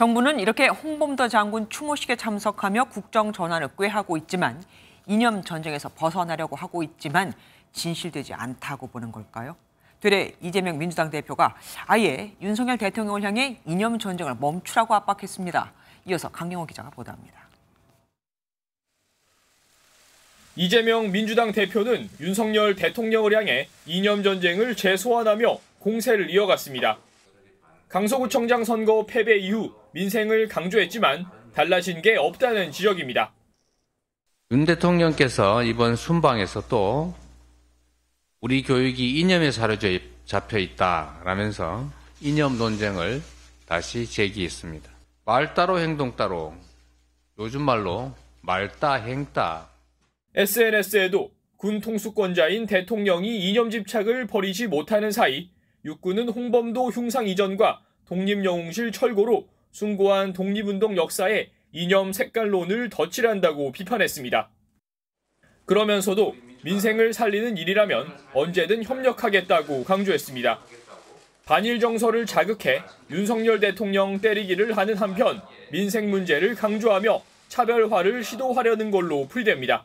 정부는 이렇게 홍범도 장군 추모식에 참석하며 국정 전환을 꾀하고 있지만 이념 전쟁에서 벗어나려고 하고 있지만 진실되지 않다고 보는 걸까요? 되레 이재명 민주당 대표가 아예 윤석열 대통령을 향해 이념 전쟁을 멈추라고 압박했습니다. 이어서 강경호 기자가 보도합니다. 이재명 민주당 대표는 윤석열 대통령을 향해 이념 전쟁을 재소환하며 공세를 이어갔습니다. 강서구청장 선거 패배 이후 민생을 강조했지만 달라진 게 없다는 지적입니다. 윤 대통령께서 이번 순방에서 또 우리 교육이 이념에 사로잡혀 있다라면서 이념 논쟁을 다시 제기했습니다. 말 따로 행동 따로 요즘 말로 말 따 행따 SNS에도 군 통수권자인 대통령이 이념 집착을 버리지 못하는 사이 육군은 홍범도 흉상 이전과 독립영웅실 철거로 숭고한 독립운동 역사에 이념 색깔론을 덧칠한다고 비판했습니다. 그러면서도 민생을 살리는 일이라면 언제든 협력하겠다고 강조했습니다. 반일 정서를 자극해 윤석열 대통령 때리기를 하는 한편 민생 문제를 강조하며 차별화를 시도하려는 걸로 풀이됩니다.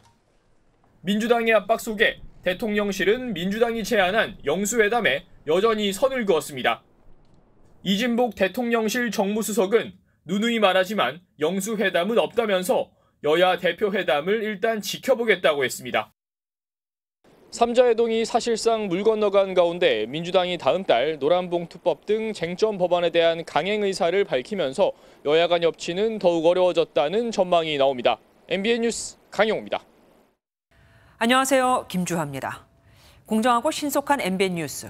민주당의 압박 속에 대통령실은 민주당이 제안한 영수회담에 여전히 선을 그었습니다. 이진복 대통령실 정무수석은 누누이 말하지만 영수회담은 없다면서 여야 대표회담을 일단 지켜보겠다고 했습니다. 3자회동이 사실상 물 건너간 가운데 민주당이 다음 달 노란봉투법 등 쟁점 법안에 대한 강행 의사를 밝히면서 여야 간 협치는 더욱 어려워졌다는 전망이 나옵니다. MBN 뉴스 강영호입니다. 안녕하세요. 김주하입니다. 공정하고 신속한 MBN 뉴스